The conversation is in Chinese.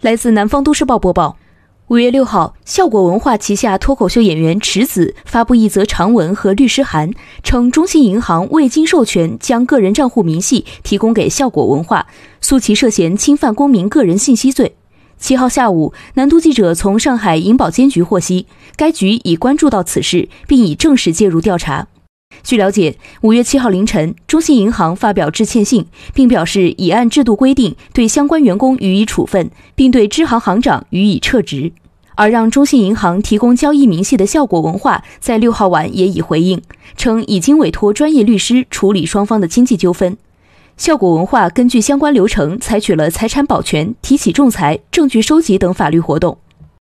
来自南方都市报播报，五月六号，效果文化旗下脱口秀演员池子发布一则长文和律师函，称中信银行未经授权将个人账户明细提供给效果文化，诉其涉嫌侵犯公民个人信息罪。七号下午，南都记者从上海银保监局获悉，该局已关注到此事，并已正式介入调查。据了解，五月七号凌晨，中信银行发表致歉信，并表示已按制度规定对相关员工予以处分，并对支行行长予以撤职。而让中信银行提供交易明细的效果文化在六号晚也已回应，称已经委托专业律师处理双方的经济纠纷。效果文化根据相关流程采取了财产保全、提起仲裁、证据收集等法律活动。